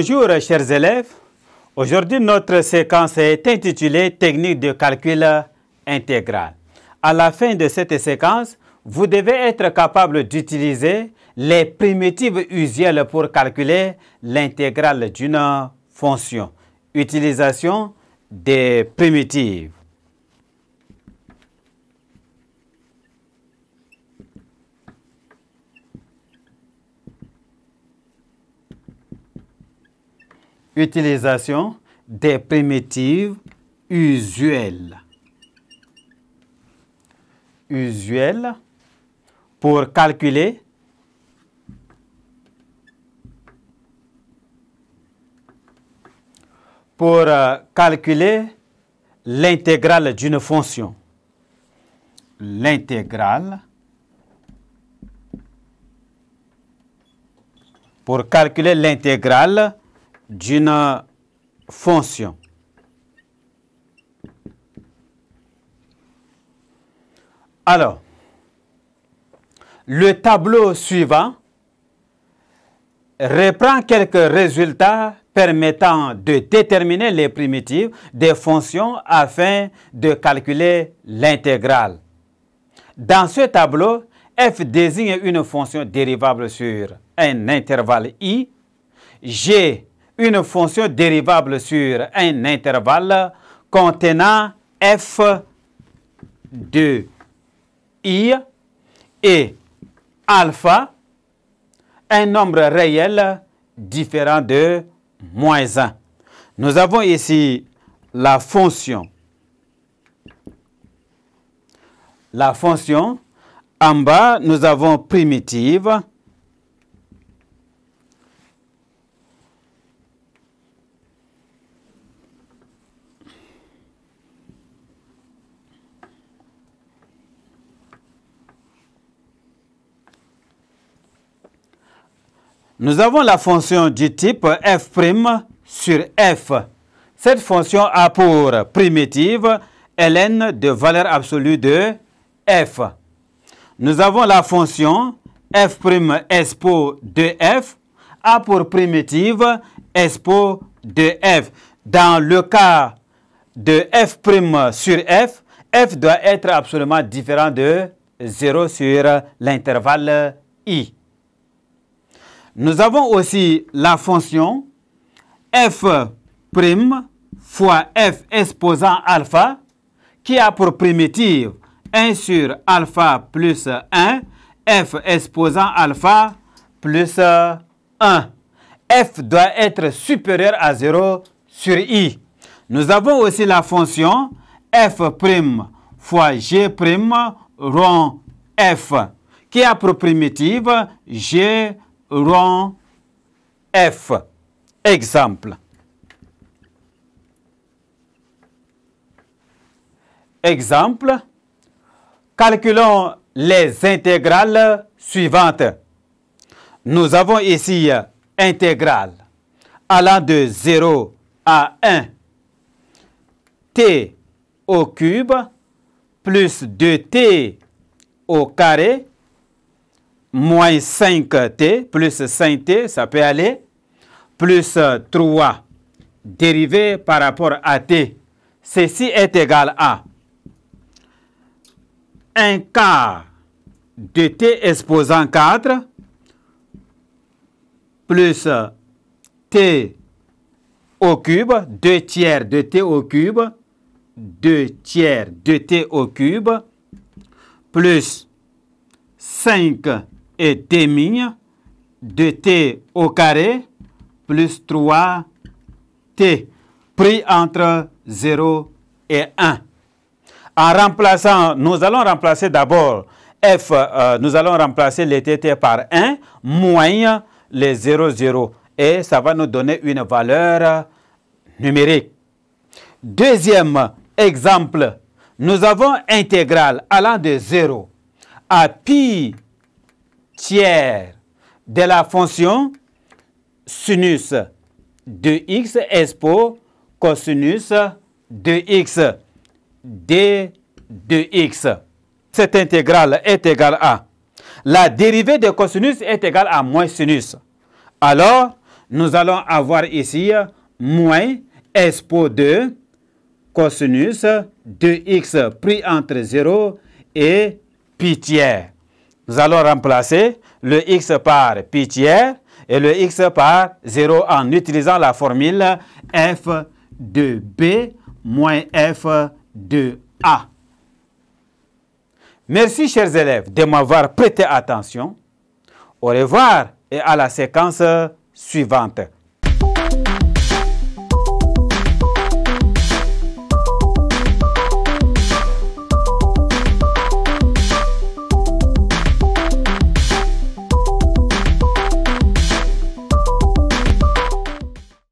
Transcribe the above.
Bonjour chers élèves, aujourd'hui notre séquence est intitulée Technique de calcul intégral. À la fin de cette séquence, vous devez être capable d'utiliser les primitives usuelles pour calculer l'intégrale d'une fonction. Utilisation des primitives. utilisation des primitives usuelles. Usuelles pour calculer pour euh, calculer l'intégrale d'une fonction. L'intégrale pour calculer l'intégrale d'une fonction. Alors, le tableau suivant reprend quelques résultats permettant de déterminer les primitives des fonctions afin de calculer l'intégrale. Dans ce tableau, f désigne une fonction dérivable sur un intervalle i. G une fonction dérivable sur un intervalle contenant f de i et alpha, un nombre réel différent de moins 1. Nous avons ici la fonction, la fonction, en bas, nous avons primitive, Nous avons la fonction du type f' sur f. Cette fonction a pour primitive ln de valeur absolue de f. Nous avons la fonction f' expo de f a pour primitive expo de f. Dans le cas de f' sur f, f doit être absolument différent de 0 sur l'intervalle i. Nous avons aussi la fonction f' fois f exposant alpha qui a pour primitive 1 sur alpha plus 1, f exposant alpha plus 1. f doit être supérieur à 0 sur i. Nous avons aussi la fonction f' fois g' rond f qui a pour primitive g' rond F. Exemple. Exemple. Calculons les intégrales suivantes. Nous avons ici intégrale allant de 0 à 1. t au cube plus 2t au carré moins 5t plus 5t, ça peut aller, plus 3 dérivé par rapport à t. Ceci est égal à un quart de t exposant 4 plus t au cube, 2 tiers de t au cube, 2 tiers de t au cube, plus 5 et témine, de t au carré plus 3t, pris entre 0 et 1. En remplaçant, nous allons remplacer d'abord f, euh, nous allons remplacer les tt par 1, moins les 0, 0. Et ça va nous donner une valeur numérique. Deuxième exemple, nous avons intégrale allant de 0 à pi tiers de la fonction sinus de x expo cosinus de x d de x. Cette intégrale est égale à la dérivée de cosinus est égale à moins sinus. Alors, nous allons avoir ici moins expo de cosinus de x pris entre 0 et pi tiers. Nous allons remplacer le x par pi et le x par 0 en utilisant la formule f de b moins f de a. Merci chers élèves de m'avoir prêté attention. Au revoir et à la séquence suivante.